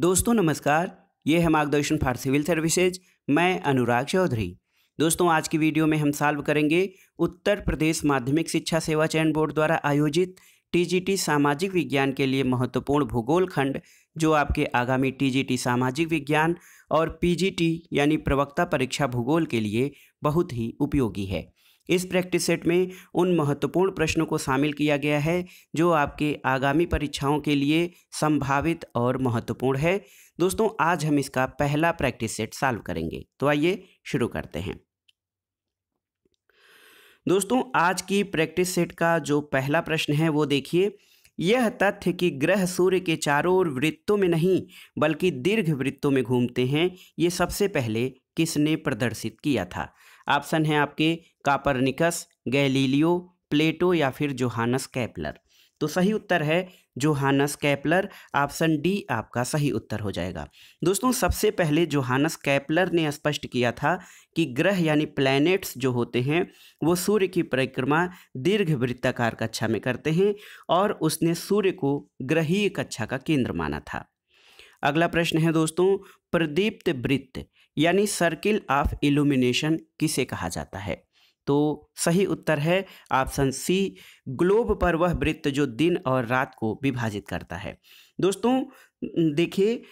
दोस्तों नमस्कार ये है मार्गदर्शन फॉर सिविल सर्विसेज मैं अनुराग चौधरी दोस्तों आज की वीडियो में हम सॉल्व करेंगे उत्तर प्रदेश माध्यमिक शिक्षा सेवा चयन बोर्ड द्वारा आयोजित टीजीटी सामाजिक विज्ञान के लिए महत्वपूर्ण भूगोल खंड जो आपके आगामी टीजीटी सामाजिक विज्ञान और पीजीटी यानी प्रवक्ता परीक्षा भूगोल के लिए बहुत ही उपयोगी है इस प्रैक्टिस सेट में उन महत्वपूर्ण प्रश्नों को शामिल किया गया है जो आपके आगामी परीक्षाओं के लिए संभावित और महत्वपूर्ण है दोस्तों आज हम इसका पहला प्रैक्टिस सेट सॉल्व करेंगे तो आइए शुरू करते हैं दोस्तों आज की प्रैक्टिस सेट का जो पहला प्रश्न है वो देखिए यह तथ्य कि ग्रह सूर्य के चारों ओर वृत्तों में नहीं बल्कि दीर्घ वृत्तों में घूमते हैं ये सबसे पहले किसने प्रदर्शित किया था ऑप्शन है आपके कापरनिकस गैलीलियो प्लेटो या फिर जोहानस कैपलर तो सही उत्तर है जोहानस कैपलर ऑप्शन डी आपका सही उत्तर हो जाएगा दोस्तों सबसे पहले जोहानस कैपलर ने स्पष्ट किया था कि ग्रह यानी प्लैनेट्स जो होते हैं वो सूर्य की परिक्रमा दीर्घ वृत्ताकार कक्षा में करते हैं और उसने सूर्य को ग्रहीय कक्षा का केंद्र माना था अगला प्रश्न है दोस्तों प्रदीप्त वृत्त यानी सर्किल ऑफ इल्यूमिनेशन किसे कहा जाता है तो सही उत्तर है ऑप्शन सी ग्लोब पर वह वृत्त जो दिन और रात को विभाजित करता है दोस्तों देखिए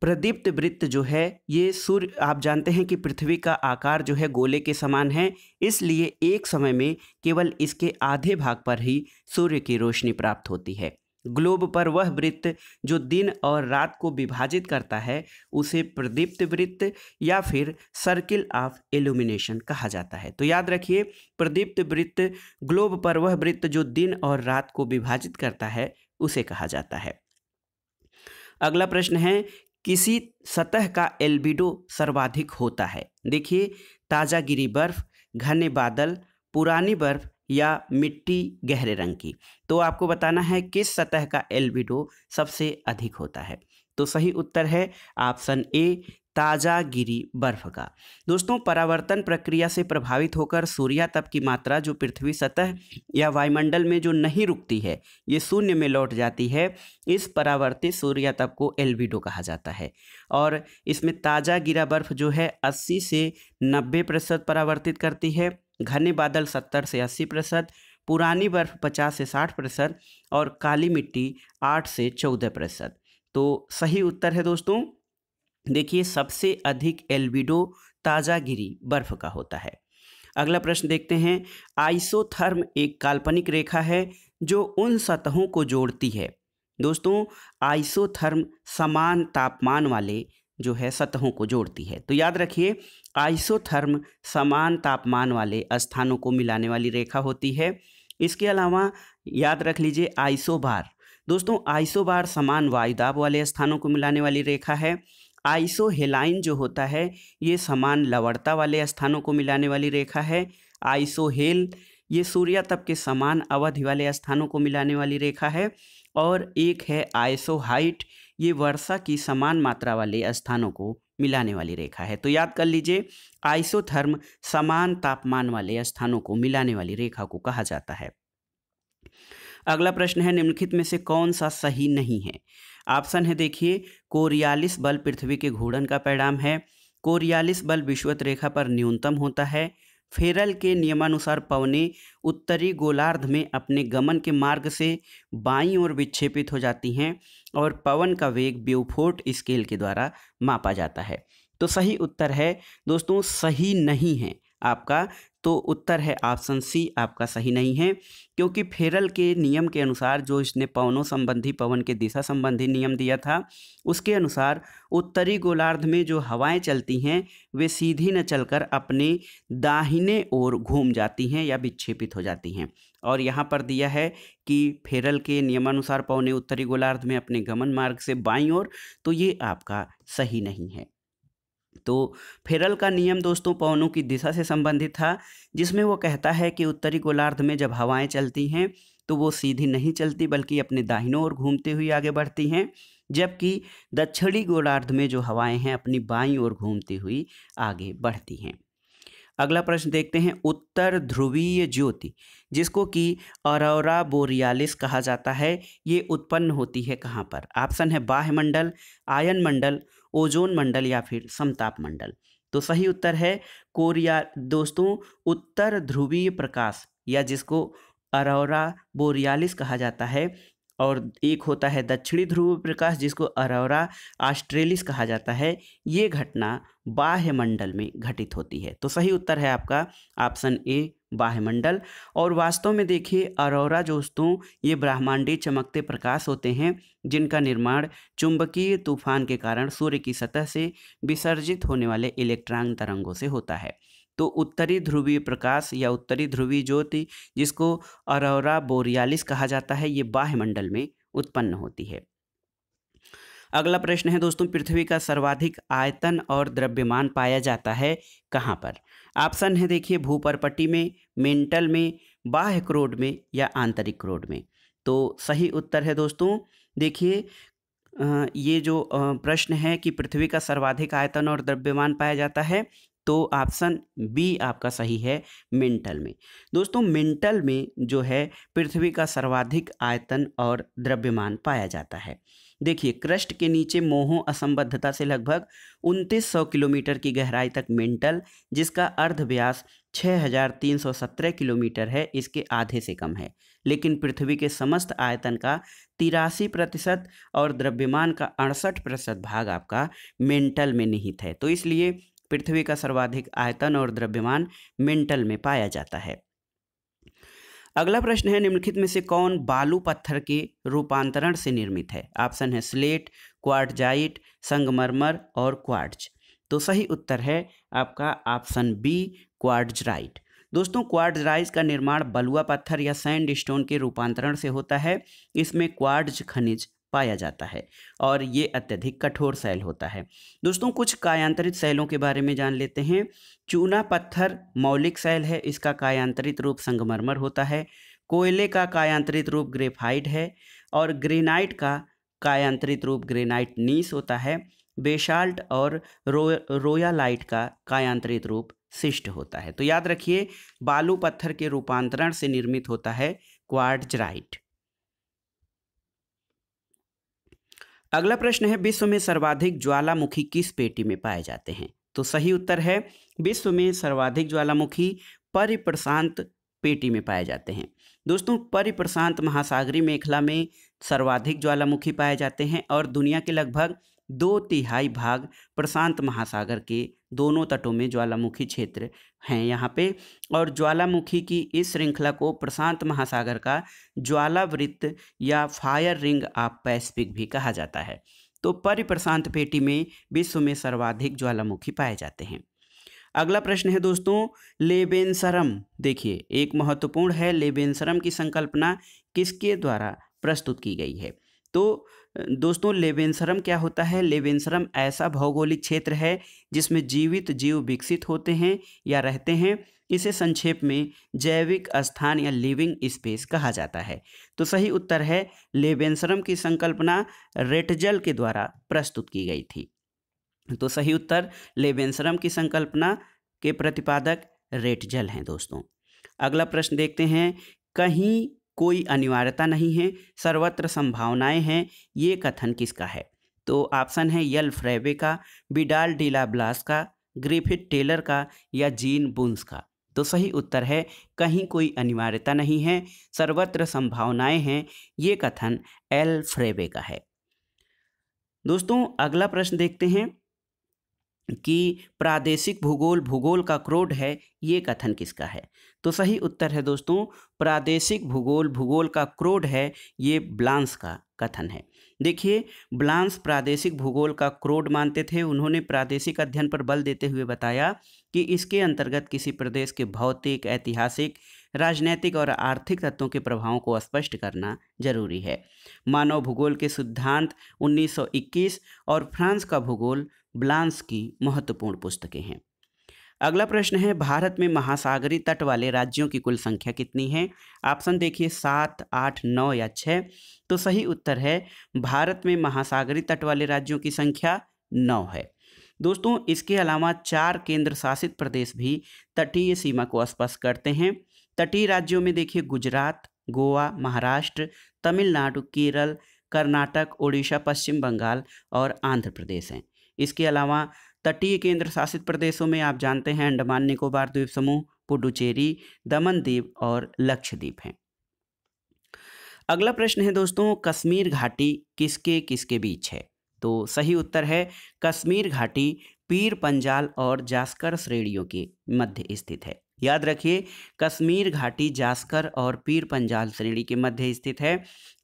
प्रदीप्त वृत्त जो है ये सूर्य आप जानते हैं कि पृथ्वी का आकार जो है गोले के समान है इसलिए एक समय में केवल इसके आधे भाग पर ही सूर्य की रोशनी प्राप्त होती है ग्लोब पर वह वृत्त जो दिन और रात को विभाजित करता है उसे प्रदीप्त वृत्त या फिर सर्किल ऑफ एल्यूमिनेशन कहा जाता है तो याद रखिए प्रदीप्त वृत्त ग्लोब पर वह वृत्त जो दिन और रात को विभाजित करता है उसे कहा जाता है अगला प्रश्न है किसी सतह का एल्बिडो सर्वाधिक होता है देखिए ताजागिरी बर्फ घने बादल पुरानी बर्फ या मिट्टी गहरे रंग की तो आपको बताना है किस सतह का एल्बिडो सबसे अधिक होता है तो सही उत्तर है ऑप्शन ए ताज़ा गिरी बर्फ का दोस्तों परावर्तन प्रक्रिया से प्रभावित होकर सूर्या तप की मात्रा जो पृथ्वी सतह या वायुमंडल में जो नहीं रुकती है ये शून्य में लौट जाती है इस परावर्तित सूर्या तप को एल्बिडो कहा जाता है और इसमें ताज़ा गिरा बर्फ जो है 80 से 90 प्रतिशत परावर्तित करती है घने बादल 70 से 80 प्रतिशत पुरानी बर्फ 50 से 60 प्रतिशत और काली मिट्टी 8 से 14 प्रतिशत तो सही उत्तर है दोस्तों देखिए सबसे अधिक एल्बिडो ताज़ा गिरी बर्फ का होता है अगला प्रश्न देखते हैं आइसोथर्म एक काल्पनिक रेखा है जो उन सतहों को जोड़ती है दोस्तों आइसोथर्म समान तापमान वाले जो है सतहों को जोड़ती है तो याद रखिए आइसोथर्म समान तापमान वाले स्थानों को मिलाने वाली रेखा होती है इसके अलावा याद रख लीजिए आइसोबार दोस्तों आइसोबार समान वायुदाब वाले स्थानों को मिलाने वाली रेखा है आइसोहेलाइन जो होता है ये समान लवड़ता वाले स्थानों को मिलाने वाली रेखा है आइसोहेल ये सूर्यातप के समान अवधि वाले स्थानों को मिलाने वाली रेखा है और एक है आइसो हाइट ये वर्षा की समान मात्रा वाले स्थानों को मिलाने वाली रेखा है तो याद कर लीजिए आइसोथर्म समान तापमान वाले स्थानों को मिलाने वाली रेखा को कहा जाता है अगला प्रश्न है निम्नलिखित में से कौन सा सही नहीं है ऑप्शन है देखिए कोरियालिस बल पृथ्वी के घूर्णन का परिणाम है कोरियालिस बल विश्वत रेखा पर न्यूनतम होता है फेरल के नियमानुसार पवने उत्तरी गोलार्ध में अपने गमन के मार्ग से बाईं ओर विक्षेपित हो जाती हैं और पवन का वेग ब्यूफोर्ट स्केल के द्वारा मापा जाता है तो सही उत्तर है दोस्तों सही नहीं है आपका तो उत्तर है ऑप्शन सी आपका सही नहीं है क्योंकि फेरल के नियम के अनुसार जो इसने पवनों संबंधी पवन के दिशा संबंधी नियम दिया था उसके अनुसार उत्तरी गोलार्ध में जो हवाएं चलती हैं वे सीधी न चलकर अपने दाहिने ओर घूम जाती हैं या विक्षेपित हो जाती हैं और यहाँ पर दिया है कि फेरल के नियमानुसार पवने उत्तरी गोलार्ध में अपने गमन मार्ग से बाई ओर तो ये आपका सही नहीं है तो फेरल का नियम दोस्तों पवनों की दिशा से संबंधित था जिसमें वो कहता है कि उत्तरी गोलार्ध में जब हवाएं चलती हैं तो वो सीधी नहीं चलती बल्कि अपने दाहिनों ओर घूमते हुए आगे बढ़ती हैं जबकि दक्षिणी गोलार्ध में जो हवाएं हैं अपनी बाई ओर घूमती हुई आगे बढ़ती हैं अगला प्रश्न देखते हैं उत्तर ध्रुवीय ज्योति जिसको कि औरौरा बोरियालिस कहा जाता है ये उत्पन्न होती है कहाँ पर ऑप्शन है बाह्य मंडल आयन मंडल ओजोन मंडल या फिर समताप मंडल तो सही उत्तर है कोरिया दोस्तों उत्तर ध्रुवीय प्रकाश या जिसको अरोरा बोरियालिस कहा जाता है और एक होता है दक्षिणी ध्रुव प्रकाश जिसको अरोरा ऑस्ट्रेलिस कहा जाता है ये घटना बाह्यमंडल में घटित होती है तो सही उत्तर है आपका ऑप्शन ए बाह्यमंडल और वास्तव में देखिए अरोरा दोस्तों ये ब्रह्मांडी चमकते प्रकाश होते हैं जिनका निर्माण चुंबकीय तूफान के कारण सूर्य की सतह से विसर्जित होने वाले इलेक्ट्रॉन तरंगों से होता है तो उत्तरी ध्रुवीय प्रकाश या उत्तरी ध्रुवीय ज्योति जिसको अरोरा बोरियालिस कहा जाता है ये बाह्यमंडल में उत्पन्न होती है अगला प्रश्न है दोस्तों पृथ्वी का सर्वाधिक आयतन और द्रव्यमान पाया जाता है कहाँ पर ऑप्शन है देखिए भूपरपट्टी में मेंटल में बाह्य क्रोड में या आंतरिक क्रोड में तो सही उत्तर है दोस्तों देखिए ये जो प्रश्न है कि पृथ्वी का सर्वाधिक आयतन और द्रव्यमान पाया जाता है तो ऑप्शन बी आपका सही है मेंटल में दोस्तों मेंटल में जो है पृथ्वी का सर्वाधिक आयतन और द्रव्यमान पाया जाता है देखिए क्रस्ट के नीचे मोहो असंबद्धता से लगभग सौ किलोमीटर की गहराई तक मेंटल जिसका अर्ध व्यास 6317 किलोमीटर है इसके आधे से कम है लेकिन पृथ्वी के समस्त आयतन का तिरासी प्रतिशत और द्रव्यमान का अड़सठ प्रतिशत भाग आपका मेंटल में निहित है तो इसलिए पृथ्वी का सर्वाधिक आयतन और द्रव्यमान मेंटल में पाया जाता है अगला प्रश्न है निम्नलिखित में से कौन बालू पत्थर के रूपांतरण से निर्मित है ऑप्शन है स्लेट क्वार्टजाइट संगमरमर और क्वार्ट्ज तो सही उत्तर है आपका ऑप्शन बी क्वार्टजराइट दोस्तों क्वार्टजराइज का निर्माण बलुआ पत्थर या सैंड स्टोन के रूपांतरण से होता है इसमें क्वार्ट्ज खनिज पाया जाता है और ये अत्यधिक कठोर शैल होता है दोस्तों कुछ कायांतरित शैलों के बारे में जान लेते हैं चूना पत्थर मौलिक शैल है इसका कायांतरित रूप संगमरमर होता है कोयले का कायांतरित रूप ग्रेफाइट है और ग्रेनाइट का कायांतरित रूप ग्रेनाइट नीस होता है बेशाल्ट और रो रोयालाइट का कायांतरित रूप शिष्ट होता है तो याद रखिए बालू पत्थर के रूपांतरण से निर्मित होता है क्वार्टजराइट अगला प्रश्न है विश्व में सर्वाधिक ज्वालामुखी किस पेटी में पाए जाते हैं तो सही उत्तर है विश्व में सर्वाधिक ज्वालामुखी परिप्रशांत पेटी में पाए जाते हैं दोस्तों परिप्रशांत महासागरी मेखला में सर्वाधिक ज्वालामुखी पाए जाते हैं और दुनिया के लगभग दो तिहाई भाग प्रशांत महासागर के दोनों तटों में ज्वालामुखी क्षेत्र हैं यहाँ पे और ज्वालामुखी की इस श्रृंखला को प्रशांत महासागर का ज्वालावृत्त या फायर रिंग ऑफ पैसिफिक भी कहा जाता है तो परिप्रशांत पेटी में विश्व में सर्वाधिक ज्वालामुखी पाए जाते हैं अगला प्रश्न है दोस्तों लेबेंसरम देखिए एक महत्वपूर्ण है लेबेंसरम की संकल्पना किसके द्वारा प्रस्तुत की गई है तो दोस्तों लेबेंसरम क्या होता है लेबेंसरम ऐसा भौगोलिक क्षेत्र है जिसमें जीवित जीव विकसित होते हैं या रहते हैं इसे संक्षेप में जैविक स्थान या लिविंग स्पेस कहा जाता है तो सही उत्तर है लेबेंसरम की संकल्पना रेटजल के द्वारा प्रस्तुत की गई थी तो सही उत्तर लेबेंसरम की संकल्पना के प्रतिपादक रेटजल हैं दोस्तों अगला प्रश्न देखते हैं कहीं कोई अनिवार्यता नहीं है सर्वत्र संभावनाएं हैं ये कथन किसका है तो ऑप्शन है यल फ्रेबे का बिडाल डीला ब्लास का ग्रिफिथ टेलर का या जीन बुन्स का तो सही उत्तर है कहीं कोई अनिवार्यता नहीं है सर्वत्र संभावनाएं हैं ये कथन एल फ्रेबे का है दोस्तों अगला प्रश्न देखते हैं कि प्रादेशिक भूगोल भूगोल का क्रोड है ये कथन किसका है तो सही उत्तर है दोस्तों प्रादेशिक भूगोल भूगोल का क्रोड है ये ब्लांस का कथन है देखिए ब्लांस प्रादेशिक भूगोल का क्रोड मानते थे उन्होंने प्रादेशिक अध्ययन पर बल देते हुए बताया कि इसके अंतर्गत किसी प्रदेश के भौतिक ऐतिहासिक राजनैतिक और आर्थिक तत्वों के प्रभावों को स्पष्ट करना जरूरी है मानव भूगोल के सिद्धांत 1921 और फ्रांस का भूगोल ब्लांस की महत्वपूर्ण पुस्तकें हैं अगला प्रश्न है भारत में महासागरी तट वाले राज्यों की कुल संख्या कितनी है ऑप्शन देखिए सात आठ नौ या छः तो सही उत्तर है भारत में महासागरी तट वाले राज्यों की संख्या नौ है दोस्तों इसके अलावा चार केंद्र शासित प्रदेश भी तटीय सीमा को स्पर्श करते हैं तटीय राज्यों में देखिए गुजरात गोवा महाराष्ट्र तमिलनाडु केरल कर्नाटक ओडिशा पश्चिम बंगाल और आंध्र प्रदेश हैं इसके अलावा तटीय केंद्र शासित प्रदेशों में आप जानते हैं अंडमान निकोबार द्वीप समूह पुडुचेरी दमन द्वीप और लक्षद्वीप हैं अगला प्रश्न है दोस्तों कश्मीर घाटी किसके किसके बीच है तो सही उत्तर है कश्मीर घाटी पीर पंजाल और जास्कर श्रेणियों के मध्य स्थित है याद रखिए कश्मीर घाटी जास्कर और पीर पंजाल श्रेणी के मध्य स्थित है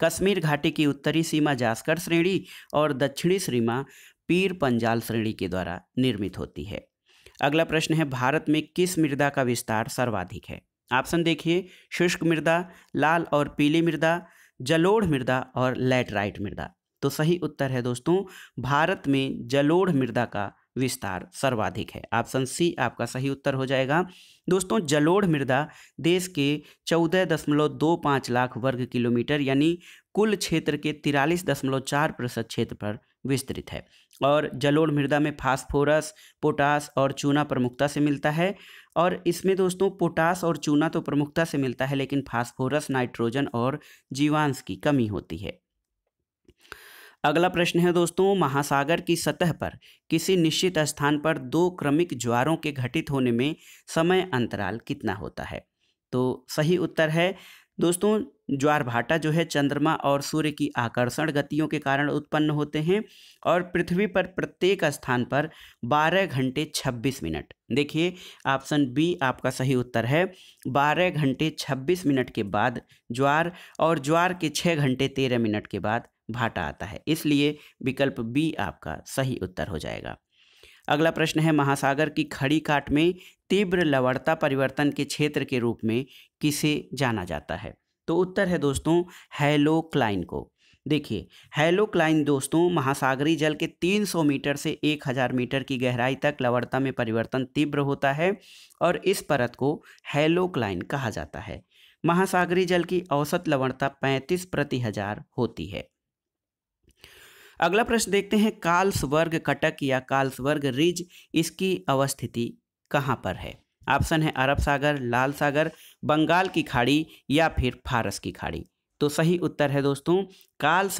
कश्मीर घाटी की उत्तरी सीमा जास्कर श्रेणी और दक्षिणी सीमा पीर पंजाल श्रेणी के द्वारा निर्मित होती है अगला प्रश्न है भारत में किस मृदा का विस्तार सर्वाधिक है ऑप्शन देखिए शुष्क मृदा लाल और पीली मृदा जलोढ़ मृदा और लेटराइट मृदा तो सही उत्तर है दोस्तों भारत में जलोढ़ मृदा का विस्तार सर्वाधिक है ऑप्शन सी आपका सही उत्तर हो जाएगा दोस्तों जलोढ़ मृदा देश के चौदह दशमलव दो पाँच लाख वर्ग किलोमीटर यानी कुल क्षेत्र के तिरालीस दशमलव चार प्रतिशत क्षेत्र पर विस्तृत है और जलोढ़ मृदा में फास्फोरस पोटास और चूना प्रमुखता से मिलता है और इसमें दोस्तों पोटास और चूना तो प्रमुखता से मिलता है लेकिन फास्फोरस नाइट्रोजन और जीवांश की कमी होती है अगला प्रश्न है दोस्तों महासागर की सतह पर किसी निश्चित स्थान पर दो क्रमिक ज्वारों के घटित होने में समय अंतराल कितना होता है तो सही उत्तर है दोस्तों ज्वार भाटा जो है चंद्रमा और सूर्य की आकर्षण गतियों के कारण उत्पन्न होते हैं और पृथ्वी पर प्रत्येक स्थान पर 12 घंटे 26 मिनट देखिए ऑप्शन बी आपका सही उत्तर है 12 घंटे 26 मिनट के बाद ज्वार और ज्वार के 6 घंटे 13 मिनट के बाद भाटा आता है इसलिए विकल्प बी आपका सही उत्तर हो जाएगा अगला प्रश्न है महासागर की खड़ी काट में तीव्र लवणता परिवर्तन के क्षेत्र के रूप में किसे जाना जाता है तो उत्तर है दोस्तों हेलोक्लाइन को देखिए हेलोक्लाइन दोस्तों महासागरी जल के 300 मीटर से 1000 मीटर की गहराई तक लवणता में परिवर्तन तीव्र होता है और इस परत को हेलोक्लाइन कहा जाता है महासागरी जल की औसत लवणता 35 प्रति हजार होती है अगला प्रश्न देखते हैं वर्ग कटक या वर्ग रिज इसकी अवस्थिति कहाँ पर है ऑप्शन है अरब सागर लाल सागर बंगाल की खाड़ी या फिर फारस की खाड़ी तो सही उत्तर है दोस्तों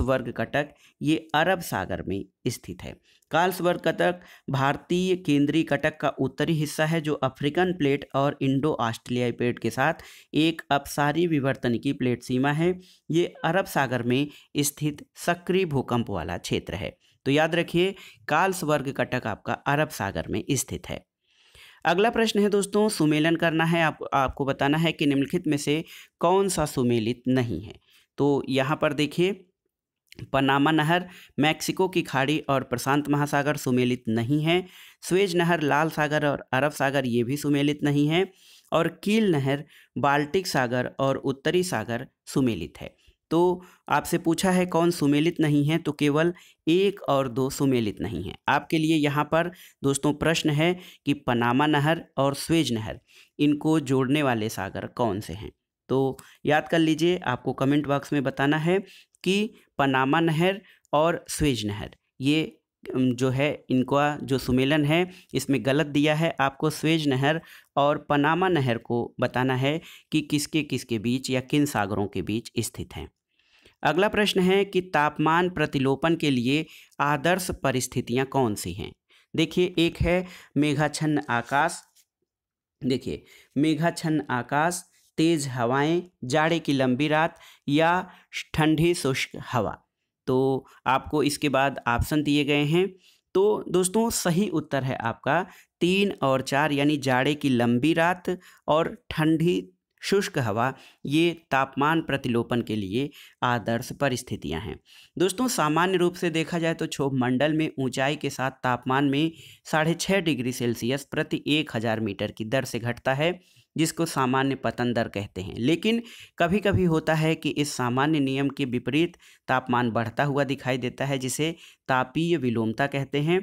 वर्ग कटक ये अरब सागर में स्थित है कार्ल्सबर्ग कटक भारतीय केंद्रीय कटक का उत्तरी हिस्सा है जो अफ्रीकन प्लेट और इंडो ऑस्ट्रेलियाई प्लेट के साथ एक अपसारी विवर्तन की प्लेट सीमा है ये अरब सागर में स्थित सक्रिय भूकंप वाला क्षेत्र है तो याद रखिए कार्ल्सबर्ग कटक आपका अरब सागर में स्थित है अगला प्रश्न है दोस्तों सुमेलन करना है आप, आपको बताना है कि निम्नलिखित में से कौन सा सुमेलित नहीं है तो यहाँ पर देखिए पनामा नहर मैक्सिको की खाड़ी और प्रशांत महासागर सुमेलित नहीं है स्वेज नहर लाल सागर और अरब सागर ये भी सुमेलित नहीं है और कील नहर बाल्टिक सागर और उत्तरी सागर सुमेलित है तो आपसे पूछा है कौन सुमेलित नहीं है तो केवल एक और दो सुमेलित नहीं है आपके लिए यहाँ पर दोस्तों प्रश्न है कि पनामा नहर और स्वेज नहर इनको जोड़ने वाले सागर कौन से हैं तो याद कर लीजिए आपको कमेंट बॉक्स में बताना है कि पनामा नहर और स्वेज नहर ये जो है इनका जो सुमेलन है इसमें गलत दिया है आपको स्वेज नहर और पनामा नहर को बताना है कि किसके किसके बीच या किन सागरों के बीच स्थित हैं अगला प्रश्न है कि तापमान प्रतिलोपन के लिए आदर्श परिस्थितियां कौन सी हैं देखिए एक है मेघाच्छन्न आकाश देखिए मेघाच्छन्न आकाश तेज़ हवाएं जाड़े की लंबी रात या ठंडी शुष्क हवा तो आपको इसके बाद ऑप्शन दिए गए हैं तो दोस्तों सही उत्तर है आपका तीन और चार यानी जाड़े की लंबी रात और ठंडी शुष्क हवा ये तापमान प्रतिलोपन के लिए आदर्श परिस्थितियां हैं दोस्तों सामान्य रूप से देखा जाए तो क्षोभ मंडल में ऊंचाई के साथ तापमान में साढ़े छः डिग्री सेल्सियस प्रति एक हज़ार मीटर की दर से घटता है जिसको सामान्य पतन दर कहते हैं लेकिन कभी कभी होता है कि इस सामान्य नियम के विपरीत तापमान बढ़ता हुआ दिखाई देता है जिसे तापीय विलोमता कहते हैं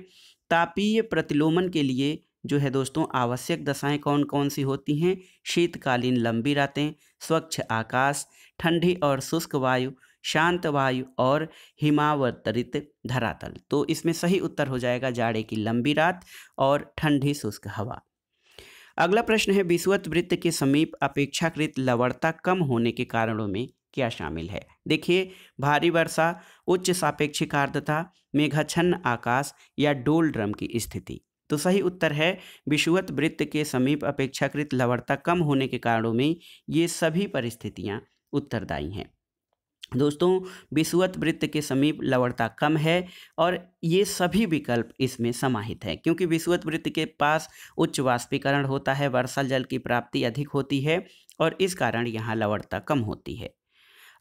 तापीय प्रतिलोमन के लिए जो है दोस्तों आवश्यक दशाएं कौन कौन सी होती हैं शीतकालीन लंबी रातें स्वच्छ आकाश ठंडी और शुष्क वायु शांत वायु और हिमावतरित धरातल तो इसमें सही उत्तर हो जाएगा जाड़े की लंबी रात और ठंडी शुष्क हवा अगला प्रश्न है विषुवत वृत्त के समीप अपेक्षाकृत लवणता कम होने के कारणों में क्या शामिल है देखिए भारी वर्षा उच्च सापेक्षिक आर्द्रता मेघाच्छन्न आकाश या डोल ड्रम की स्थिति तो सही उत्तर है विषुवत वृत्त के समीप अपेक्षाकृत लवणता कम होने के कारणों में ये सभी परिस्थितियाँ उत्तरदायी हैं दोस्तों विश्वत वृत्त के समीप लवणता कम है और ये सभी विकल्प इसमें समाहित हैं क्योंकि विश्वत वृत्त के पास उच्च वाष्पीकरण होता है वर्षा जल की प्राप्ति अधिक होती है और इस कारण यहाँ लवणता कम होती है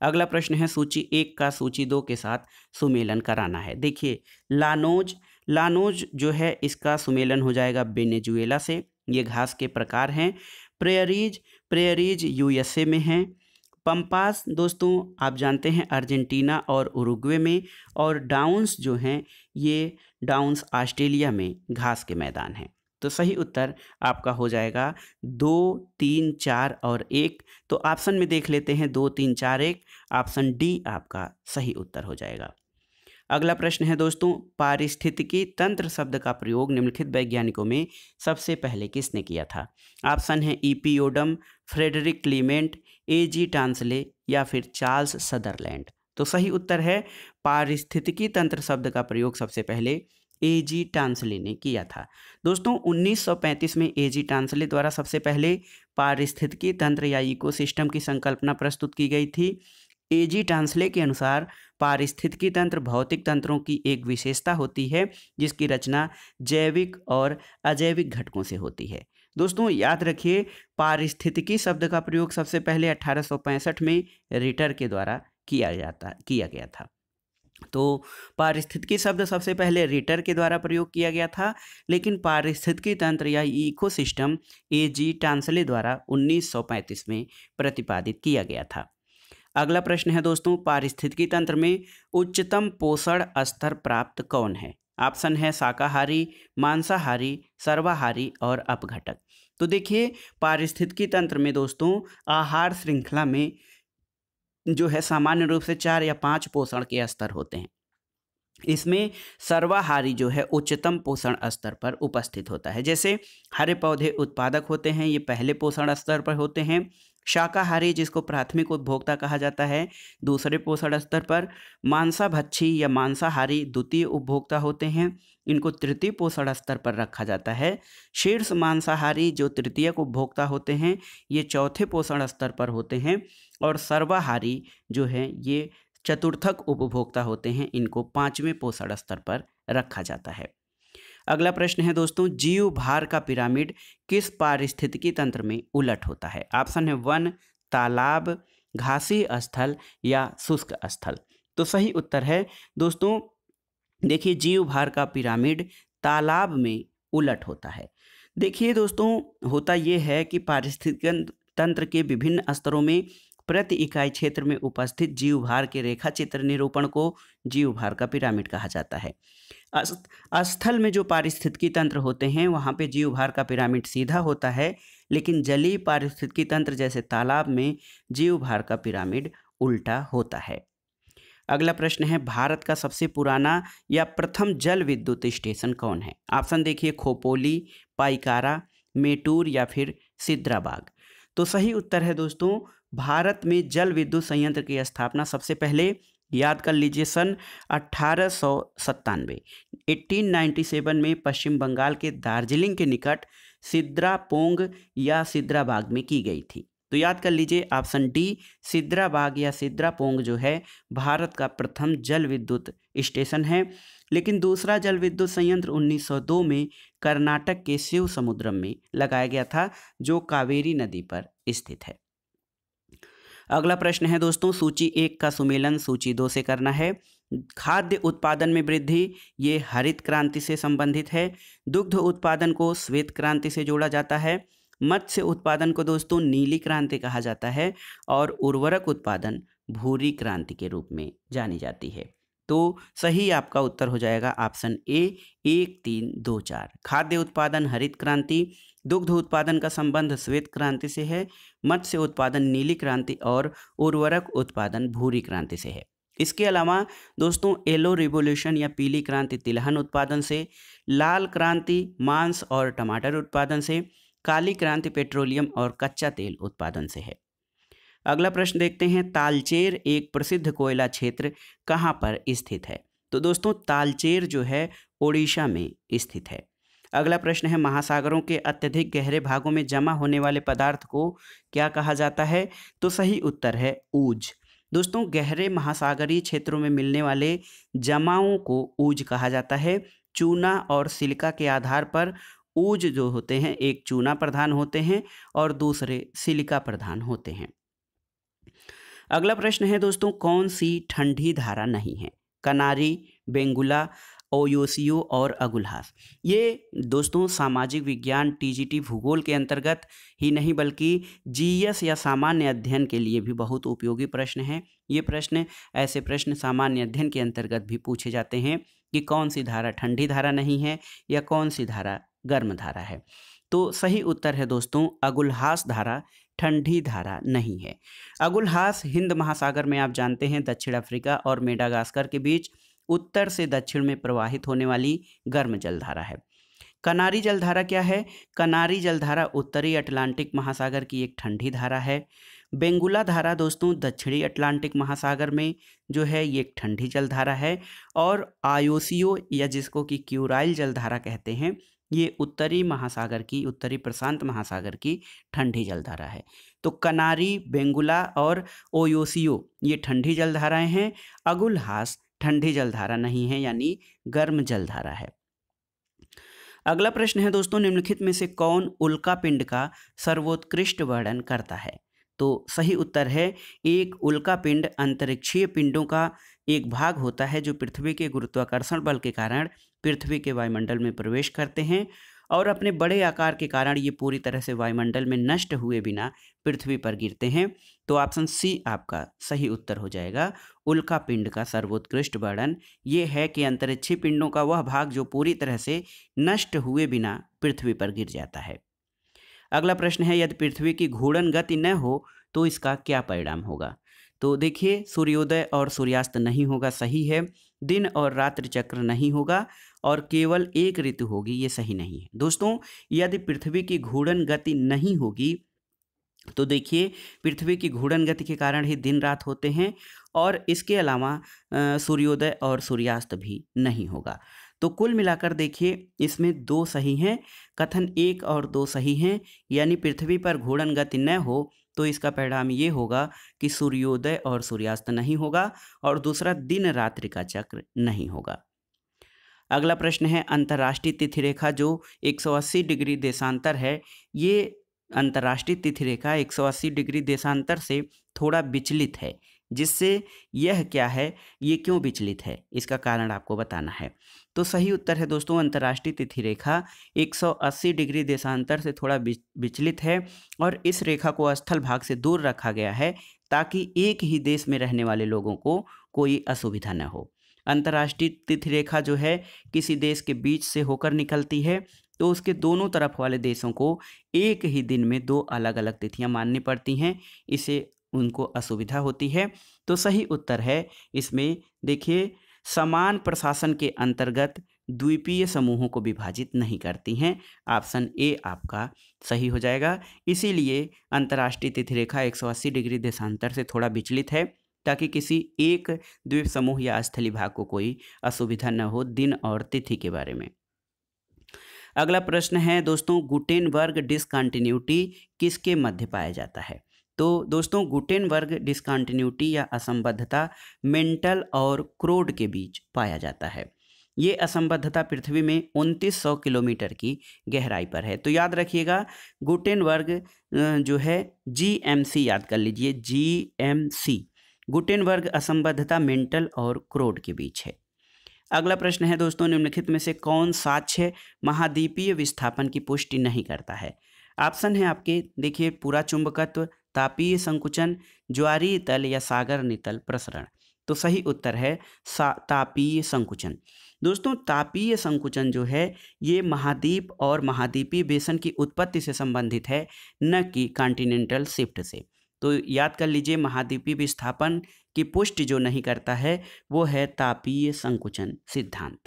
अगला प्रश्न है सूची एक का सूची दो के साथ सुमेलन कराना है देखिए लानोज लानोज जो है इसका सुमेलन हो जाएगा बेनेजुएला से ये घास के प्रकार हैं प्रेयरीज प्रेयरीज यूएसए में हैं पम्पास दोस्तों आप जानते हैं अर्जेंटीना और उरुग्वे में और डाउन्स जो हैं ये डाउन्स ऑस्ट्रेलिया में घास के मैदान हैं तो सही उत्तर आपका हो जाएगा दो तीन चार और एक तो ऑप्शन में देख लेते हैं दो तीन चार एक ऑप्शन डी आपका सही उत्तर हो जाएगा अगला प्रश्न है दोस्तों पारिस्थितिकी तंत्र शब्द का प्रयोग निम्नलिखित वैज्ञानिकों में सबसे पहले किसने किया था ऑप्शन है Odum Frederic Clement A G Tansley या फिर चार्ल्स सदरलैंड तो सही उत्तर है पारिस्थितिकी तंत्र शब्द का प्रयोग सबसे पहले ए जी टांसले ने किया था दोस्तों 1935 में ए जी टांसले द्वारा सबसे पहले पारिस्थितिकी तंत्र या इकोसिस्टम की संकल्पना प्रस्तुत की गई थी ए जी टांसले के अनुसार पारिस्थितिकी तंत्र भौतिक तंत्रों की एक विशेषता होती है जिसकी रचना जैविक और अजैविक घटकों से होती है दोस्तों याद रखिए पारिस्थितिकी शब्द का प्रयोग सबसे पहले अठारह में रिटर के द्वारा किया जाता किया गया था तो पारिस्थितिकी शब्द सबसे पहले रिटर के द्वारा प्रयोग किया गया था लेकिन पारिस्थितिकी तंत्र या इकोसिस्टम ए जी टांसले द्वारा 1935 में प्रतिपादित किया गया था अगला प्रश्न है दोस्तों पारिस्थितिकी तंत्र में उच्चतम पोषण स्तर प्राप्त कौन है ऑप्शन है शाकाहारी मांसाहारी सर्वाहारी और अपघटक तो देखिए पारिस्थितिकी तंत्र में दोस्तों आहार श्रृंखला में जो है सामान्य रूप से चार या पांच पोषण के स्तर होते हैं इसमें सर्वाहारी जो है उच्चतम पोषण स्तर पर उपस्थित होता है जैसे हरे पौधे उत्पादक होते हैं ये पहले पोषण स्तर पर होते हैं शाकाहारी जिसको प्राथमिक उपभोक्ता कहा जाता है दूसरे पोषण स्तर पर मांसाभक्षी या मांसाहारी द्वितीय उपभोक्ता होते हैं इनको तृतीय पोषण स्तर पर रखा जाता है शीर्ष मांसाहारी जो तृतीय को भोक्ता होते हैं ये चौथे पोषण स्तर पर होते हैं और सर्वाहारी जो है ये चतुर्थक उपभोक्ता होते हैं इनको पाँचवें पोषण स्तर पर रखा जाता है अगला प्रश्न है दोस्तों जीव भार का पिरामिड किस पारिस्थितिकी तंत्र में उलट होता है ऑप्शन है वन तालाब घासी स्थल या शुष्क स्थल तो सही उत्तर है दोस्तों देखिए जीव भार का पिरामिड तालाब में उलट होता है देखिए दोस्तों होता ये है कि पारिस्थितिक तंत्र के विभिन्न स्तरों में प्रति इकाई क्षेत्र में उपस्थित जीव भार के रेखा चित्र निरूपण को जीव भार का पिरामिड कहा जाता है स्थल में जो पारिस्थितिकी तंत्र होते हैं वहाँ पे जीव भार का पिरामिड सीधा होता है लेकिन जलीय पारिस्थितिकी तंत्र जैसे तालाब में जीव भार का पिरामिड उल्टा होता है अगला प्रश्न है भारत का सबसे पुराना या प्रथम जल विद्युत स्टेशन कौन है ऑप्शन देखिए खोपोली पाइकारा मेटूर या फिर सिद्राबाग तो सही उत्तर है दोस्तों भारत में जल विद्युत संयंत्र की स्थापना सबसे पहले याद कर लीजिए सन अट्ठारह सौ सत्तानवे एट्टीन नाइन्टी सेवन में पश्चिम बंगाल के दार्जिलिंग के निकट सिद्रापोंग या सिद्राबाग में की गई थी तो याद कर लीजिए ऑप्शन डी सिद्राबाग या सिद्रापोंग जो है भारत का प्रथम जल विद्युत स्टेशन है लेकिन दूसरा जल विद्युत संयंत्र 1902 में कर्नाटक के शिव समुद्रम में लगाया गया था जो कावेरी नदी पर स्थित है अगला प्रश्न है दोस्तों सूची एक का सुमेलन सूची दो से करना है खाद्य उत्पादन में वृद्धि ये हरित क्रांति से संबंधित है दुग्ध उत्पादन को श्वेत क्रांति से जोड़ा जाता है मत्स्य उत्पादन को दोस्तों नीली क्रांति कहा जाता है और उर्वरक उत्पादन भूरी क्रांति के रूप में जानी जाती है तो सही आपका उत्तर हो जाएगा ऑप्शन ए एक तीन दो चार खाद्य उत्पादन हरित क्रांति दुग्ध उत्पादन का संबंध श्वेत क्रांति से है मत्स्य उत्पादन नीली क्रांति और उर्वरक उत्पादन भूरी क्रांति से है इसके अलावा दोस्तों येलो रिवोल्यूशन या पीली क्रांति तिलहन उत्पादन से लाल क्रांति मांस और टमाटर उत्पादन से काली क्रांति पेट्रोलियम और कच्चा तेल उत्पादन से है अगला प्रश्न देखते हैं तालचेर एक प्रसिद्ध कोयला क्षेत्र कहाँ पर स्थित है तो दोस्तों तालचेर जो है ओडिशा में स्थित है अगला प्रश्न है महासागरों के अत्यधिक गहरे भागों में जमा होने वाले पदार्थ को क्या कहा जाता है तो सही उत्तर है ऊज दोस्तों गहरे महासागरीय क्षेत्रों में मिलने वाले जमाओं को ऊज कहा जाता है चूना और सिलिका के आधार पर ऊज जो होते हैं एक चूना प्रधान होते हैं और दूसरे सिलिका प्रधान होते हैं अगला प्रश्न है दोस्तों कौन सी ठंडी धारा नहीं है कनारी बेंगुला ओयोसियो और अगुलहास ये दोस्तों सामाजिक विज्ञान टीजीटी भूगोल के अंतर्गत ही नहीं बल्कि जीएस या सामान्य अध्ययन के लिए भी बहुत उपयोगी प्रश्न है ये प्रश्न ऐसे प्रश्न सामान्य अध्ययन के अंतर्गत भी पूछे जाते हैं कि कौन सी धारा ठंडी धारा नहीं है या कौन सी धारा गर्म धारा है तो सही उत्तर है दोस्तों अगुलहास धारा ठंडी धारा नहीं है अगुलहास हिंद महासागर में आप जानते हैं दक्षिण अफ्रीका और मेडागास्कर के बीच उत्तर से दक्षिण में प्रवाहित होने वाली गर्म जलधारा है कनारी जलधारा क्या है कनारी जलधारा उत्तरी अटलांटिक महासागर की एक ठंडी धारा है बेंगुला धारा दोस्तों दक्षिणी अटलांटिक महासागर में जो है ये एक ठंडी जलधारा है और आयोसियो या जिसको कि क्यूराइल जलधारा कहते हैं ये उत्तरी महासागर की उत्तरी प्रशांत महासागर की ठंडी जलधारा है तो कनारी बेंगुला और ओयोसियो ये ठंडी जलधाराएं हैं अगुलहास ठंडी जलधारा नहीं है यानी गर्म जलधारा है अगला प्रश्न है दोस्तों निम्नलिखित में से कौन उल्का पिंड का सर्वोत्कृष्ट वर्णन करता है तो सही उत्तर है एक उल्का पिंड अंतरिक्षीय पिंडों का एक भाग होता है जो पृथ्वी के गुरुत्वाकर्षण बल के कारण पृथ्वी के वायुमंडल में प्रवेश करते हैं और अपने बड़े आकार के कारण ये पूरी तरह से वायुमंडल में नष्ट हुए बिना पृथ्वी पर गिरते हैं तो ऑप्शन सी आपका सही उत्तर हो जाएगा उल्का पिंड का सर्वोत्कृष्ट वर्णन ये है कि अंतरिक्षी पिंडों का वह भाग जो पूरी तरह से नष्ट हुए बिना पृथ्वी पर गिर जाता है अगला प्रश्न है यदि पृथ्वी की घूर्णन गति न हो तो इसका क्या परिणाम होगा तो देखिए सूर्योदय और सूर्यास्त नहीं होगा सही है दिन और रात्रि चक्र नहीं होगा और केवल एक ऋतु होगी ये सही नहीं है दोस्तों यदि पृथ्वी की घूर्णन गति नहीं होगी तो देखिए पृथ्वी की घूर्णन गति के कारण ही दिन रात होते हैं और इसके अलावा सूर्योदय और सूर्यास्त भी नहीं होगा तो कुल मिलाकर देखिए इसमें दो सही हैं कथन एक और दो सही हैं यानी पृथ्वी पर घूर्णन गति न हो तो इसका परिणाम ये होगा कि सूर्योदय और सूर्यास्त नहीं होगा और दूसरा दिन रात्रि का चक्र नहीं होगा अगला प्रश्न है अंतर्राष्ट्रीय तिथि रेखा जो 180 डिग्री देशांतर है ये अंतर्राष्ट्रीय तिथि रेखा 180 डिग्री देशांतर से थोड़ा विचलित है जिससे यह क्या है ये क्यों विचलित है इसका कारण आपको बताना है तो सही उत्तर है दोस्तों अंतर्राष्ट्रीय तिथि रेखा 180 डिग्री देशांतर से थोड़ा विचलित है और इस रेखा को स्थल भाग से दूर रखा गया है ताकि एक ही देश में रहने वाले लोगों को कोई असुविधा न हो अंतर्राष्ट्रीय तिथि रेखा जो है किसी देश के बीच से होकर निकलती है तो उसके दोनों तरफ वाले देशों को एक ही दिन में दो अलग अलग तिथियां माननी पड़ती हैं इसे उनको असुविधा होती है तो सही उत्तर है इसमें देखिए समान प्रशासन के अंतर्गत द्वीपीय समूहों को विभाजित नहीं करती हैं ऑप्शन ए आपका सही हो जाएगा इसीलिए अंतर्राष्ट्रीय तिथि रेखा 180 डिग्री देशांतर से थोड़ा विचलित है ताकि किसी एक द्वीप समूह या स्थली भाग को कोई असुविधा न हो दिन और तिथि के बारे में अगला प्रश्न है दोस्तों गुटेनबर्ग डिसकंटिन्यूटी किसके मध्य पाया जाता है तो दोस्तों गुटेनबर्ग डिस्कंटिन्यूटी या असंबद्धता मेंटल और क्रोड के बीच पाया जाता है ये असंबद्धता पृथ्वी में 2900 किलोमीटर की गहराई पर है तो याद रखिएगा गुटेनबर्ग जो है सी याद कर लीजिए जी एम गुटेन गुटेनबर्ग असंबद्धता मेंटल और क्रोड के बीच है अगला प्रश्न है दोस्तों निम्नलिखित में से कौन साक्ष्य महाद्वीपीय विस्थापन की पुष्टि नहीं करता है ऑप्शन है आपके देखिए पूरा चुंबकत्व तापीय संकुचन ज्वारीय तल या सागर नितल प्रसरण तो सही उत्तर है तापीय संकुचन दोस्तों तापीय संकुचन जो है ये महाद्वीप और महाद्वीपीय बेसन की उत्पत्ति से संबंधित है न कि कॉन्टिनेंटल शिफ्ट से तो याद कर लीजिए महाद्वीपीय विस्थापन की पुष्टि जो नहीं करता है वो है तापीय संकुचन सिद्धांत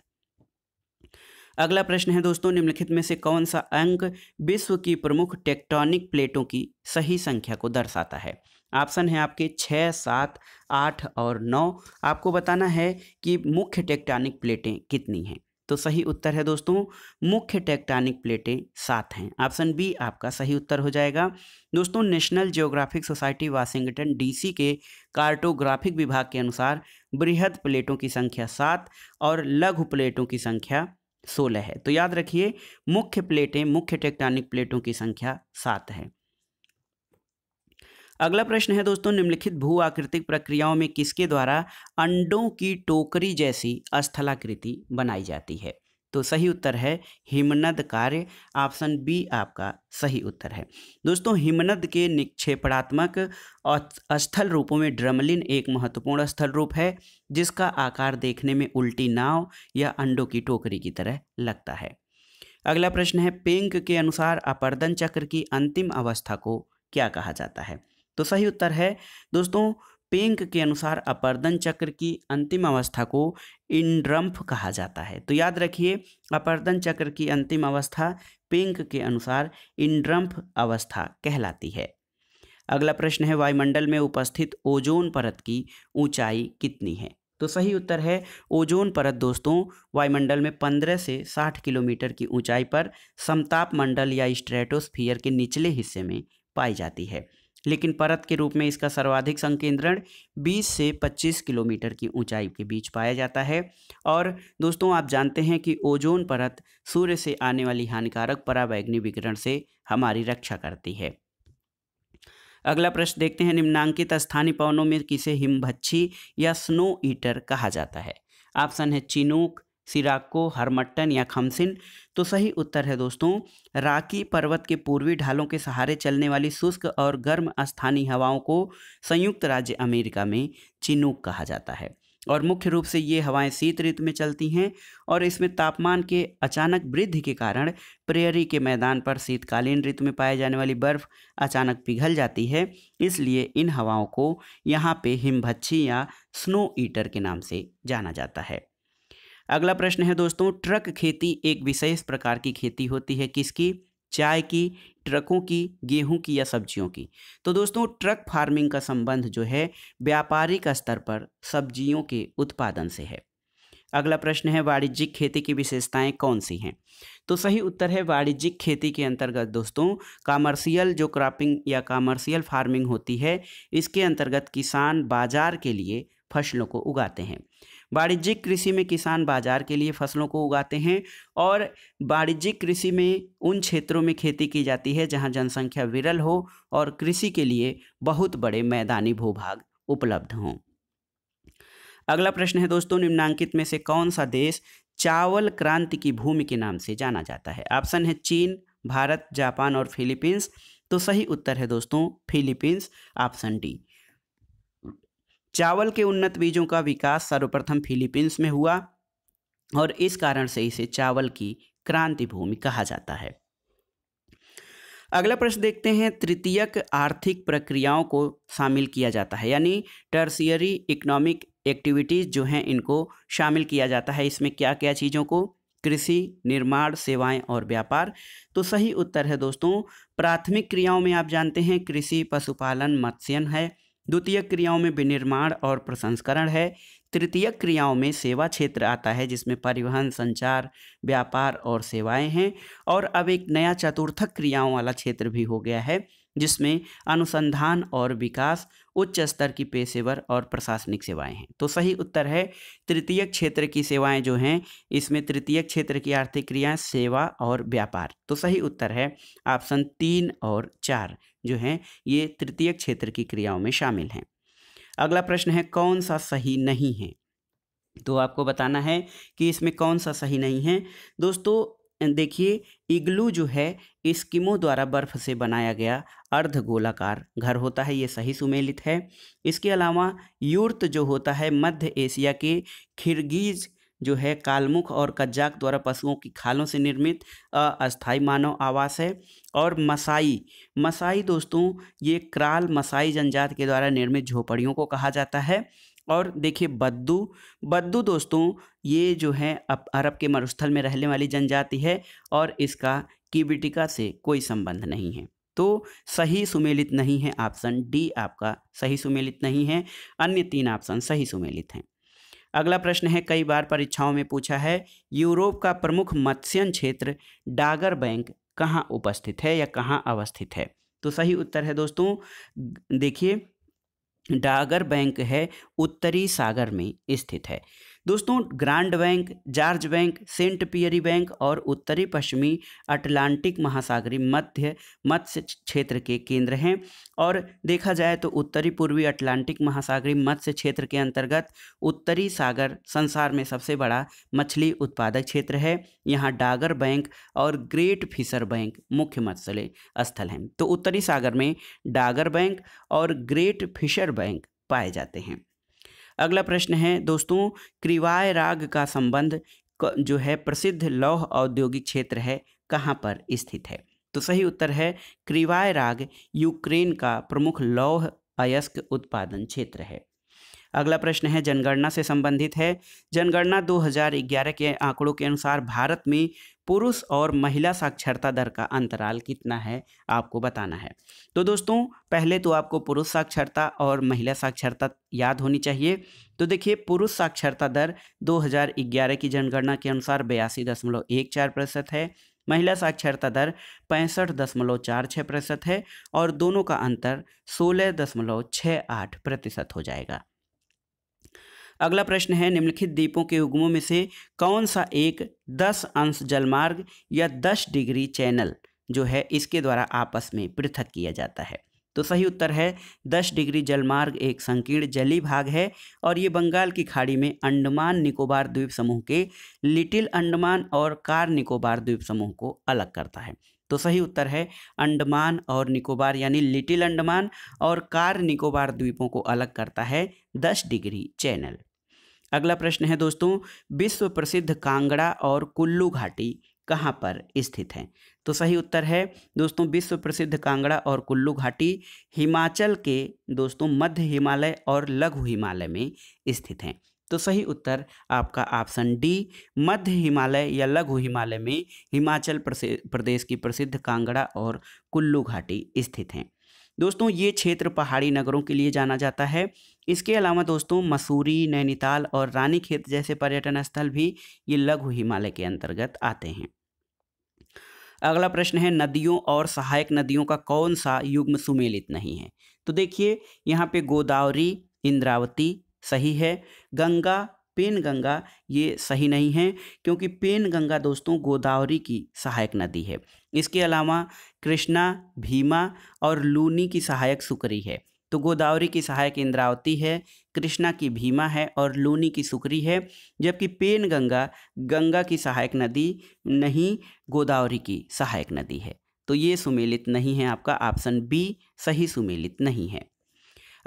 अगला प्रश्न है दोस्तों निम्नलिखित में से कौन सा अंक विश्व की प्रमुख टेक्टोनिक प्लेटों की सही संख्या को दर्शाता है ऑप्शन है आपके छः सात आठ और नौ आपको बताना है कि मुख्य टेक्टोनिक प्लेटें कितनी हैं तो सही उत्तर है दोस्तों मुख्य टेक्टोनिक प्लेटें सात हैं ऑप्शन बी आपका सही उत्तर हो जाएगा दोस्तों National Geographic Society Washington DC के कार्टोग्राफिक विभाग के अनुसार बृहद प्लेटों की संख्या सात और लघु प्लेटों की संख्या सोलह है तो याद रखिए मुख्य प्लेटें मुख्य टेक्टोनिक प्लेटों की संख्या सात है अगला प्रश्न है दोस्तों निम्नलिखित भू आकृतिक प्रक्रियाओं में किसके द्वारा अंडों की टोकरी जैसी स्थलाकृति बनाई जाती है तो सही उत्तर है हिमनद कार्य ऑप्शन बी आपका सही उत्तर है दोस्तों हिमनद के निक्षेपणात्मक स्थल रूपों में ड्रमलिन एक महत्वपूर्ण स्थल रूप है जिसका आकार देखने में उल्टी नाव या अंडों की टोकरी की तरह लगता है अगला प्रश्न है पेंक के अनुसार अपर्दन चक्र की अंतिम अवस्था को क्या कहा जाता है तो सही उत्तर है दोस्तों पेंक के अनुसार अपर्दन चक्र की अंतिम अवस्था को इंड्रम्फ कहा जाता है तो याद रखिए अपर्दन चक्र की अंतिम अवस्था पेंक के अनुसार इंड्रम्फ अवस्था कहलाती है अगला प्रश्न है वायुमंडल में उपस्थित ओजोन परत की ऊंचाई कितनी है तो सही उत्तर है ओजोन परत दोस्तों वायुमंडल में 15 से 60 किलोमीटर की ऊंचाई पर समताप मंडल या स्ट्रेटोस्फीयर के निचले हिस्से में पाई जाती है लेकिन परत के रूप में इसका सर्वाधिक संकेंद्रण 20 से 25 किलोमीटर की ऊंचाई के बीच पाया जाता है और दोस्तों आप जानते हैं कि ओजोन परत सूर्य से आने वाली हानिकारक परावैग्नि विकिरण से हमारी रक्षा करती है अगला प्रश्न देखते हैं निम्नांकित स्थानीय पवनों में किसे हिमभच्छी या स्नो ईटर कहा जाता है ऑप्शन है चिनूक सिराको हरमट्टन या खमसिन तो सही उत्तर है दोस्तों राकी पर्वत के पूर्वी ढालों के सहारे चलने वाली शुष्क और गर्म स्थानीय हवाओं को संयुक्त राज्य अमेरिका में चिनूक कहा जाता है और मुख्य रूप से ये हवाएं शीत ऋतु में चलती हैं और इसमें तापमान के अचानक वृद्धि के कारण प्रेयरी के मैदान पर शीतकालीन ऋतु में पाए जाने वाली बर्फ़ अचानक पिघल जाती है इसलिए इन हवाओं को यहाँ पे हिमभच्छी या स्नो ईटर के नाम से जाना जाता है अगला प्रश्न है दोस्तों ट्रक खेती एक विशेष प्रकार की खेती होती है किसकी चाय की ट्रकों की गेहूं की या सब्जियों की तो दोस्तों ट्रक फार्मिंग का संबंध जो है व्यापारिक स्तर पर सब्जियों के उत्पादन से है अगला प्रश्न है वाणिज्यिक खेती की विशेषताएं कौन सी हैं तो सही उत्तर है वाणिज्यिक खेती के अंतर्गत दोस्तों कामर्शियल जो क्रॉपिंग या कॉमर्शियल फार्मिंग होती है इसके अंतर्गत किसान बाजार के लिए फसलों को उगाते हैं वाणिज्यिक कृषि में किसान बाजार के लिए फसलों को उगाते हैं और वाणिज्यिक कृषि में उन क्षेत्रों में खेती की जाती है जहां जनसंख्या विरल हो और कृषि के लिए बहुत बड़े मैदानी भूभाग उपलब्ध हों अगला प्रश्न है दोस्तों निम्नांकित में से कौन सा देश चावल क्रांति की भूमि के नाम से जाना जाता है ऑप्शन है चीन भारत जापान और फिलीपींस तो सही उत्तर है दोस्तों फिलीपींस ऑप्शन डी चावल के उन्नत बीजों का विकास सर्वप्रथम फिलीपींस में हुआ और इस कारण से इसे चावल की क्रांति भूमि कहा जाता है अगला प्रश्न देखते हैं तृतीयक आर्थिक प्रक्रियाओं को शामिल किया जाता है यानी टर्सियरी इकोनॉमिक एक्टिविटीज़ जो हैं इनको शामिल किया जाता है इसमें क्या क्या चीज़ों को कृषि निर्माण सेवाएं और व्यापार तो सही उत्तर है दोस्तों प्राथमिक क्रियाओं में आप जानते हैं कृषि पशुपालन मत्स्यन है द्वितीय क्रियाओं में विनिर्माण और प्रसंस्करण है तृतीय क्रियाओं में सेवा क्षेत्र आता है जिसमें परिवहन संचार व्यापार और सेवाएं हैं और अब एक नया चतुर्थक क्रियाओं वाला क्षेत्र भी हो गया है जिसमें अनुसंधान और विकास उच्च स्तर की पेशेवर और प्रशासनिक सेवाएं हैं तो सही उत्तर है तृतीय क्षेत्र की सेवाएं जो हैं इसमें तृतीय क्षेत्र की आर्थिक क्रियाएं सेवा और व्यापार तो सही उत्तर है ऑप्शन तीन और चार जो हैं ये तृतीय क्षेत्र की क्रियाओं में शामिल हैं अगला प्रश्न है कौन सा सही नहीं है तो आपको बताना है कि इसमें कौन सा सही नहीं है दोस्तों देखिए इग्लू जो है इस्किमो द्वारा बर्फ से बनाया गया अर्ध गोलाकार घर होता है ये सही सुमेलित है इसके अलावा यूर्त जो होता है मध्य एशिया के खिरगीज जो है कालमुख और कज्जाक द्वारा पशुओं की खालों से निर्मित अस्थाई मानव आवास है और मसाई मसाई दोस्तों ये क्राल मसाई जनजात के द्वारा निर्मित झोपड़ियों को कहा जाता है और देखिए बद्दू बद्दू दोस्तों ये जो है अरब के मरुस्थल में रहने वाली जनजाति है और इसका कीबिटिका से कोई संबंध नहीं है तो सही सुमेलित नहीं है ऑप्शन डी आपका सही सुमेलित नहीं है अन्य तीन ऑप्शन सही सुमेलित हैं अगला प्रश्न है कई बार परीक्षाओं में पूछा है यूरोप का प्रमुख मत्स्यन क्षेत्र डागर बैंक कहाँ उपस्थित है या कहाँ अवस्थित है तो सही उत्तर है दोस्तों देखिए डागर बैंक है उत्तरी सागर में स्थित है दोस्तों Grand Bank George Bank Saint Pierre Bank और उत्तरी पश्चिमी अटलांटिक महासागरी मध्य मत्स्य क्षेत्र के केंद्र हैं और देखा जाए तो उत्तरी पूर्वी अटलांटिक महासागरी मत्स्य क्षेत्र के अंतर्गत उत्तरी सागर संसार में सबसे बड़ा मछली उत्पादक क्षेत्र है यहाँ डागर बैंक और ग्रेट फिशर बैंक मुख्य मत्स्य स्थल हैं तो उत्तरी सागर में डागर बैंक और ग्रेट फिशर बैंक पाए जाते हैं अगला प्रश्न है दोस्तों क्रिवाय राग का संबंध जो है प्रसिद्ध लौह औद्योगिक क्षेत्र है कहाँ पर स्थित है तो सही उत्तर है क्रिवाय राग यूक्रेन का प्रमुख लौह अयस्क उत्पादन क्षेत्र है अगला प्रश्न है जनगणना से संबंधित है जनगणना 2011 के आंकड़ों के अनुसार भारत में पुरुष और महिला साक्षरता दर का अंतराल कितना है आपको बताना है तो दोस्तों पहले तो आपको पुरुष साक्षरता और महिला साक्षरता याद होनी चाहिए तो देखिए पुरुष साक्षरता दर 2011 की जनगणना के अनुसार बयासी दशमलव एक चार प्रतिशत है महिला साक्षरता दर पैंसठ दशमलव चार छः प्रतिशत है और दोनों का अंतर सोलह दशमलव छः आठ प्रतिशत हो जाएगा अगला प्रश्न है निम्नलिखित द्वीपों के उगमों में से कौन सा एक 10 अंश जलमार्ग या 10 डिग्री चैनल जो है इसके द्वारा आपस में पृथक किया जाता है तो सही उत्तर है 10 डिग्री जलमार्ग एक संकीर्ण जली भाग है और ये बंगाल की खाड़ी में अंडमान निकोबार द्वीप समूह के लिटिल अंडमान और कार निकोबार द्वीप समूह को अलग करता है तो सही उत्तर है अंडमान और निकोबार यानी लिटिल अंडमान और कार निकोबार द्वीपों को अलग करता है 10 डिग्री चैनल अगला प्रश्न है दोस्तों विश्व प्रसिद्ध कांगड़ा और कुल्लू घाटी कहाँ पर स्थित है तो सही उत्तर है दोस्तों विश्व प्रसिद्ध कांगड़ा और कुल्लू घाटी हिमाचल के दोस्तों मध्य हिमालय और लघु हिमालय में स्थित हैं तो सही उत्तर आपका ऑप्शन डी मध्य हिमालय या लघु हिमालय में हिमाचल प्रदेश की प्रसिद्ध कांगड़ा और कुल्लू घाटी स्थित हैं दोस्तों ये क्षेत्र पहाड़ी नगरों के लिए जाना जाता है इसके अलावा दोस्तों मसूरी नैनीताल और रानीखेत जैसे पर्यटन स्थल भी ये लघु हिमालय के अंतर्गत आते हैं अगला प्रश्न है नदियों और सहायक नदियों का कौन सा युग्म सुमेलित नहीं है तो देखिए यहाँ पे गोदावरी इंद्रावती सही है गंगा पेन गंगा ये सही नहीं है क्योंकि पेन गंगा दोस्तों गोदावरी की सहायक नदी है इसके अलावा कृष्णा भीमा और लूनी की सहायक सुकरी है तो गोदावरी की सहायक इंद्रावती है कृष्णा की भीमा है और लूनी की सुकरी है जबकि पेन गंगा गंगा की सहायक नदी नहीं गोदावरी की सहायक नदी है तो ये सुमेलित नहीं है आपका ऑप्शन बी सही सुमेलित नहीं है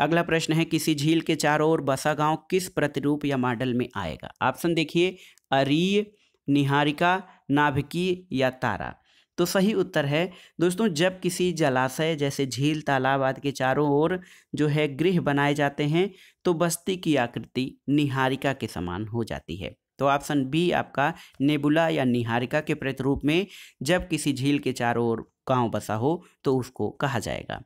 अगला प्रश्न है किसी झील के चारों ओर बसा गांव किस प्रतिरूप या मॉडल में आएगा ऑप्शन देखिए अरीय निहारिका नाभिकी या तारा तो सही उत्तर है दोस्तों जब किसी जलाशय जैसे झील तालाब आदि के चारों ओर जो है गृह बनाए जाते हैं तो बस्ती की आकृति निहारिका के समान हो जाती है तो ऑप्शन बी आपका नेबुला या निहारिका के प्रतिरूप में जब किसी झील के चारों ओर गांव बसा हो तो उसको कहा जाएगा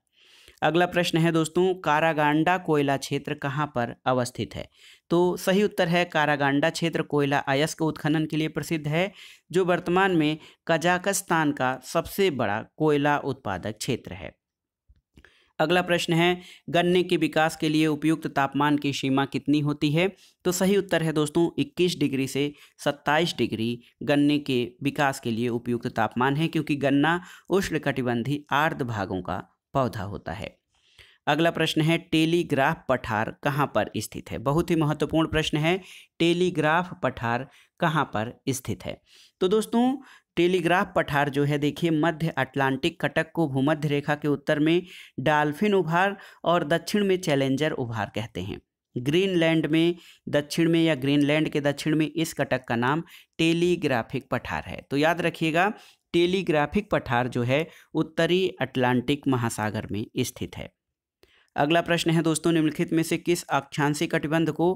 अगला प्रश्न है दोस्तों कारागांडा कोयला क्षेत्र कहाँ पर अवस्थित है तो सही उत्तर है कारागांडा क्षेत्र कोयला अयस्क उत्खनन के लिए प्रसिद्ध है जो वर्तमान में कजाकस्तान का सबसे बड़ा कोयला उत्पादक क्षेत्र है अगला प्रश्न है गन्ने के विकास के लिए उपयुक्त तापमान की सीमा कितनी होती है तो सही उत्तर है दोस्तों 21 डिग्री से 27 डिग्री गन्ने के विकास के लिए उपयुक्त तापमान है क्योंकि गन्ना उष्ण कटिबंधी आर्द्र भागों का पौधा होता है अगला प्रश्न है टेलीग्राफ पठार कहाँ पर स्थित है बहुत ही महत्वपूर्ण प्रश्न है टेलीग्राफ पठार कहाँ पर स्थित है तो दोस्तों टेलीग्राफ पठार जो है देखिए मध्य अटलांटिक कटक को भूमध्य रेखा के उत्तर में डाल्फिन उभार और दक्षिण में चैलेंजर उभार कहते हैं ग्रीनलैंड में दक्षिण में या ग्रीनलैंड के दक्षिण में इस कटक का नाम टेलीग्राफिक पठार है तो याद रखिएगा टेलीग्राफिक पठार जो है उत्तरी अटलांटिक महासागर में स्थित है अगला प्रश्न है दोस्तों निम्नलिखित में से किस अक्षांशी कटिबंध को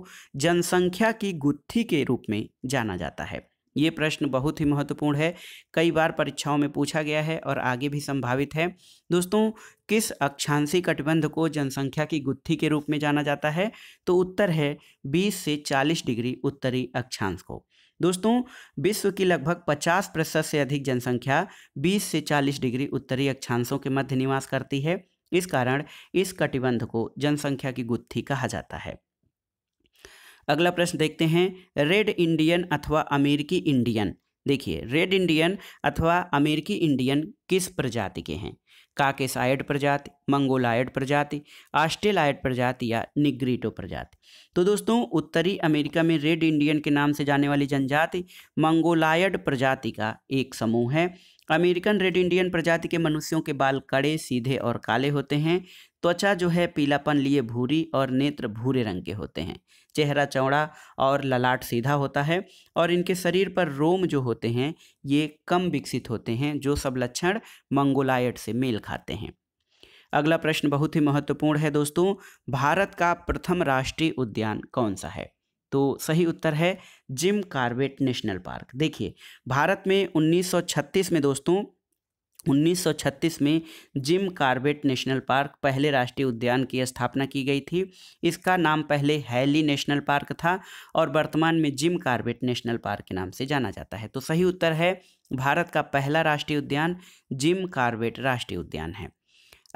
जनसंख्या की गुत्थी के रूप में जाना जाता है ये प्रश्न बहुत ही महत्वपूर्ण है कई बार परीक्षाओं में पूछा गया है और आगे भी संभावित है दोस्तों किस अक्षांशी कटिबंध को जनसंख्या की गुत्थी के रूप में जाना जाता है तो उत्तर है 20 से 40 डिग्री उत्तरी अक्षांश को दोस्तों विश्व की लगभग 50 प्रतिशत से अधिक जनसंख्या 20 से 40 डिग्री उत्तरी अक्षांशों के मध्य निवास करती है इस कारण इस कटिबंध को जनसंख्या की गुत्थी कहा जाता है अगला प्रश्न देखते हैं रेड इंडियन अथवा अमेरिकी इंडियन देखिए रेड इंडियन अथवा अमेरिकी इंडियन किस प्रजाति के हैं काकेसायड प्रजाति मंगोलायड प्रजाति आस्ट्रेलायड प्रजाति या निग्रीटो प्रजाति तो दोस्तों उत्तरी अमेरिका में रेड इंडियन के नाम से जाने वाली जनजाति मंगोलायड प्रजाति का एक समूह है अमेरिकन रेड इंडियन प्रजाति के मनुष्यों के बाल कड़े सीधे और काले होते हैं त्वचा जो है पीलापन लिए भूरी और नेत्र भूरे रंग के होते हैं चेहरा चौड़ा और ललाट सीधा होता है और इनके शरीर पर रोम जो होते हैं ये कम विकसित होते हैं जो सब लक्षण मंगोलायट से मेल खाते हैं अगला प्रश्न बहुत ही महत्वपूर्ण है दोस्तों भारत का प्रथम राष्ट्रीय उद्यान कौन सा है तो सही उत्तर है जिम कार्बेट नेशनल पार्क देखिए भारत में 1936 में दोस्तों 1936 में जिम कार्बेट नेशनल पार्क पहले राष्ट्रीय उद्यान की स्थापना की गई थी इसका नाम पहले हैली नेशनल पार्क था और वर्तमान में जिम कार्बेट नेशनल पार्क के नाम से जाना जाता है तो सही उत्तर है भारत का पहला राष्ट्रीय उद्यान जिम कार्बेट राष्ट्रीय उद्यान है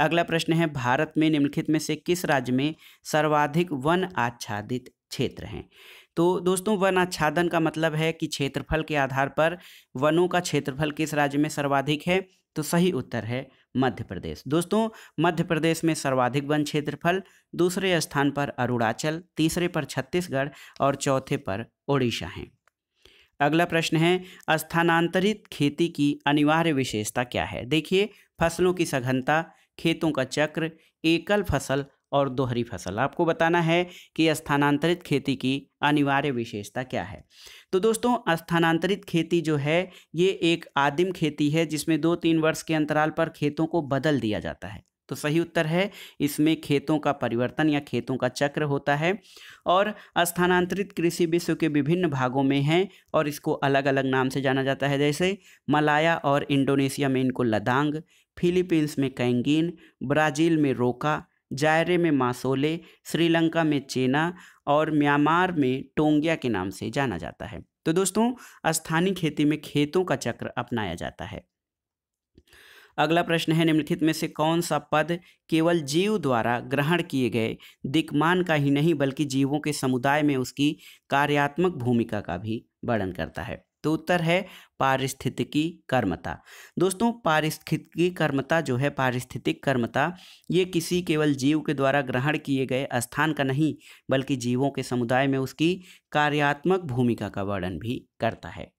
अगला प्रश्न है भारत में निम्नलिखित में से किस राज्य में सर्वाधिक वन आच्छादित क्षेत्र हैं तो दोस्तों वन आच्छादन का मतलब है कि क्षेत्रफल के आधार पर वनों का क्षेत्रफल किस राज्य में सर्वाधिक है तो सही उत्तर है मध्य प्रदेश दोस्तों मध्य प्रदेश में सर्वाधिक वन क्षेत्रफल दूसरे स्थान पर अरुणाचल तीसरे पर छत्तीसगढ़ और चौथे पर ओडिशा हैं अगला प्रश्न है स्थानांतरित खेती की अनिवार्य विशेषता क्या है देखिए फसलों की सघनता खेतों का चक्र एकल फसल और दोहरी फसल आपको बताना है कि स्थानांतरित खेती की अनिवार्य विशेषता क्या है तो दोस्तों स्थानांतरित खेती जो है ये एक आदिम खेती है जिसमें दो तीन वर्ष के अंतराल पर खेतों को बदल दिया जाता है तो सही उत्तर है इसमें खेतों का परिवर्तन या खेतों का चक्र होता है और स्थानांतरित कृषि विश्व के विभिन्न भागों में हैं और इसको अलग अलग नाम से जाना जाता है जैसे मलाया और इंडोनेशिया में इनको लदांग फिलीपींस में कैंगीन ब्राज़ील में रोका जायरे में मासोले श्रीलंका में चेना और म्यांमार में टोंगिया के नाम से जाना जाता है तो दोस्तों स्थानीय खेती में खेतों का चक्र अपनाया जाता है अगला प्रश्न है निम्नलिखित में से कौन सा पद केवल जीव द्वारा ग्रहण किए गए दिक्मान का ही नहीं बल्कि जीवों के समुदाय में उसकी कार्यात्मक भूमिका का भी वर्णन करता है तो उत्तर है पारिस्थितिकी कर्मता दोस्तों पारिस्थितिकी कर्मता जो है पारिस्थितिक कर्मता ये किसी केवल जीव के द्वारा ग्रहण किए गए स्थान का नहीं बल्कि जीवों के समुदाय में उसकी कार्यात्मक भूमिका का वर्णन भी करता है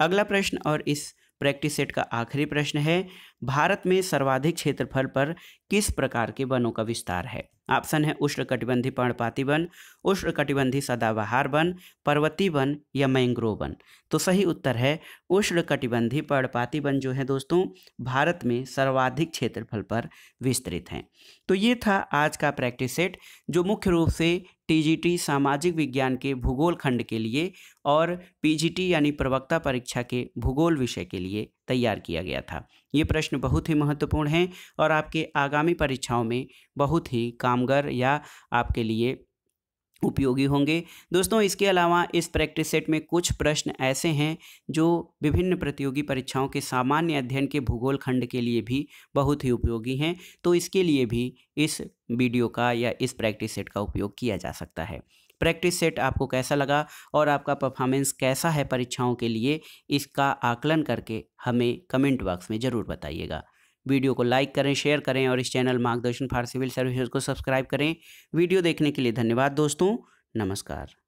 अगला प्रश्न और इस प्रैक्टिस सेट का आखिरी प्रश्न है भारत में सर्वाधिक क्षेत्रफल पर किस प्रकार के वनों का विस्तार है ऑप्शन है उष्ण कटिबंधी पर्णपाती वन उष्ण कटिबंधी सदाबहार वन पर्वती वन या मैंग्रोव वन तो सही उत्तर है उष्ण कटिबंधी पर्णपाती वन जो है दोस्तों भारत में सर्वाधिक क्षेत्रफल पर विस्तृत हैं तो ये था आज का प्रैक्टिस सेट जो मुख्य रूप से टीजीटी सामाजिक विज्ञान के भूगोल खंड के लिए और पीजीटी यानी प्रवक्ता परीक्षा के भूगोल विषय के लिए तैयार किया गया था ये प्रश्न बहुत ही महत्वपूर्ण हैं और आपके आगामी परीक्षाओं में बहुत ही कामगर या आपके लिए उपयोगी होंगे दोस्तों इसके अलावा इस प्रैक्टिस सेट में कुछ प्रश्न ऐसे हैं जो विभिन्न प्रतियोगी परीक्षाओं के सामान्य अध्ययन के भूगोल खंड के लिए भी बहुत ही उपयोगी हैं तो इसके लिए भी इस वीडियो का या इस प्रैक्टिस सेट का उपयोग किया जा सकता है प्रैक्टिस सेट आपको कैसा लगा और आपका परफॉर्मेंस कैसा है परीक्षाओं के लिए इसका आकलन करके हमें कमेंट बॉक्स में ज़रूर बताइएगा वीडियो को लाइक करें शेयर करें और इस channel Margdarshan for civil services को सब्सक्राइब करें वीडियो देखने के लिए धन्यवाद दोस्तों नमस्कार